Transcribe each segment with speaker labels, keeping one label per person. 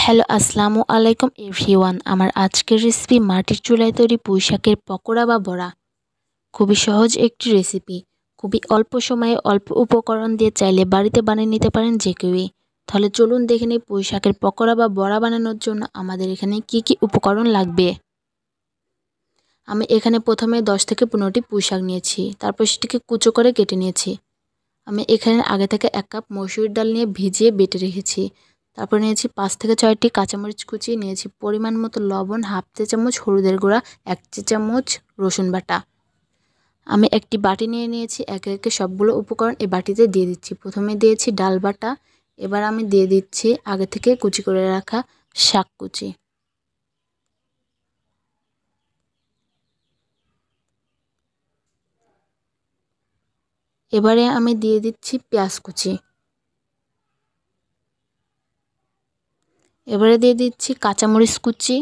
Speaker 1: hello আসসালামু আলাইকুম everyone আমার আজকের রেসিপি মাটির চুলায় তৈরি পুঁইশাকের পকোড়া বা বড়া খুবই সহজ একটি রেসিপি খুবই অল্প সময়ে অল্প উপকরণ দিয়ে চাইলে বাড়িতে বানিয়ে নিতে পারেন যে কেউই তাহলে চলুন দেখে নিই পুঁই শাকের পকোড়া বা বড়া বানানোর জন্য আমাদের এখানে কি কি উপকরণ লাগবে আমি এখানে প্রথমে দশ থেকে পনেরোটি পুঁইশাক নিয়েছি তারপর সেটিকে কুচো করে কেটে নিয়েছি আমি এখানে আগে থেকে এক কাপ মসুর ডাল নিয়ে ভিজিয়ে বেটে রেখেছি তারপর নিয়েছি পাঁচ থেকে ছয়টি কাঁচামরিচ কুচি নিয়েছি পরিমাণ মতো লবণ হাফ চা চামচ হলুদের গুঁড়া এক চে চামচ রসুন বাটা আমি একটি বাটি নিয়ে নিয়েছি একে একে সবগুলো উপকরণ এই বাটিতে দিয়ে দিচ্ছি প্রথমে দিয়েছি ডাল বাটা এবার আমি দিয়ে দিচ্ছি আগে থেকে কুচি করে রাখা শাক কুচি এবারে আমি দিয়ে দিচ্ছি পেঁয়াজ কুচি এবারে দিয়ে দিচ্ছি কাঁচামরিচ কুচি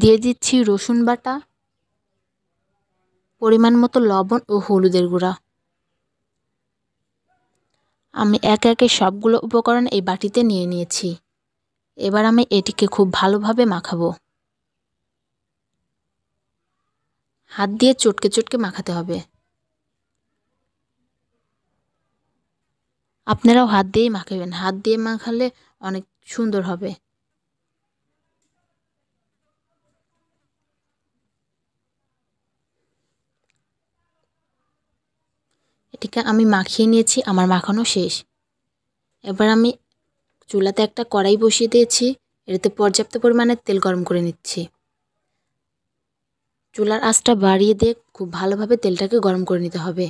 Speaker 1: দিয়ে দিচ্ছি রসুন বাটা পরিমাণ মতো লবণ ও হলুদের গুঁড়া আমি একে একে সবগুলো উপকরণ এই বাটিতে নিয়ে নিয়েছি এবার আমি এটিকে খুব ভালোভাবে মাখাবো হাত দিয়ে চটকে চটকে মাখাতে হবে আপনারাও হাত দিয়েই মাখাবেন হাত দিয়ে মাখালে অনেক সুন্দর হবে এটিকে আমি মাখিয়ে নিয়েছি আমার মাখানো শেষ এবার আমি চুলাতে একটা কড়াই বসিয়ে দিয়েছি এটাতে পর্যাপ্ত পরিমাণে তেল গরম করে নিচ্ছি চুলার আঁচটা বাড়িয়ে দিয়ে খুব ভালোভাবে তেলটাকে গরম করে নিতে হবে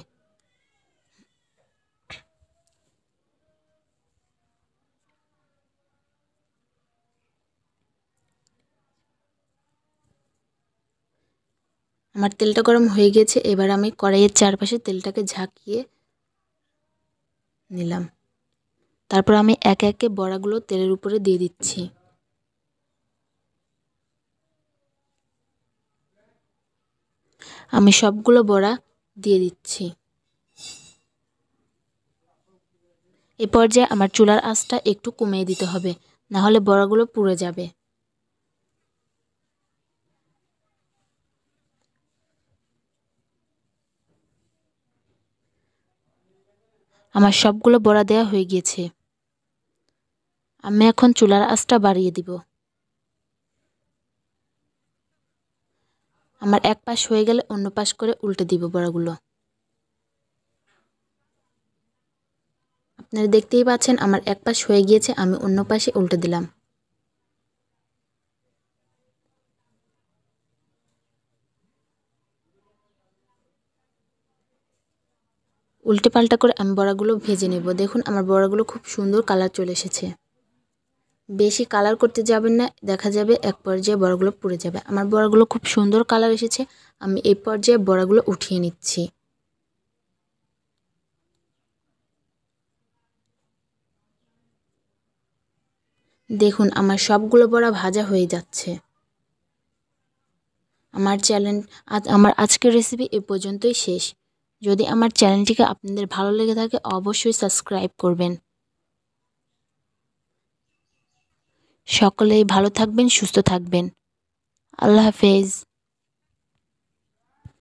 Speaker 1: আমার তেলটা গরম হয়ে গেছে এবার আমি কড়াইয়ের চারপাশে তেলটাকে ঝাঁকিয়ে নিলাম তারপর আমি একে একে বড়াগুলো তেলের উপরে দিয়ে দিচ্ছি আমি সবগুলো বড়া দিয়ে দিচ্ছি এ পর্যায়ে আমার চুলার আঁচটা একটু কমিয়ে দিতে হবে না হলে বড়াগুলো পুড়ে যাবে আমার সবগুলো বড়া দেয়া হয়ে গিয়েছে আমি এখন চুলার আঁচটা বাড়িয়ে দিব আমার এক পাশ হয়ে গেলে অন্য পাশ করে উল্টে দিব বড়াগুলো আপনারা দেখতেই পাচ্ছেন আমার এক পাশ হয়ে গিয়েছে আমি অন্য পাশে উল্টে দিলাম উল্টে পাল্টা করে আমি বড়াগুলো ভেজে নেব দেখুন আমার বড়াগুলো খুব সুন্দর কালার চলে এসেছে বেশি কালার করতে যাবেন না দেখা যাবে এক পর্যায়ে বড়াগুলো পুড়ে যাবে আমার বড়াগুলো খুব সুন্দর কালার এসেছে আমি এই পর্যায়ে বড়াগুলো উঠিয়ে নিচ্ছি দেখুন আমার সবগুলো বড়া ভাজা হয়ে যাচ্ছে আমার চ্যালেঞ্জ আমার আজকের রেসিপি এ পর্যন্তই শেষ যদি আমার চ্যানেলটিকে আপনাদের ভালো লেগে থাকে অবশ্যই সাবস্ক্রাইব করবেন সকলেই ভালো থাকবেন সুস্থ থাকবেন আল্লাহ হাফেজ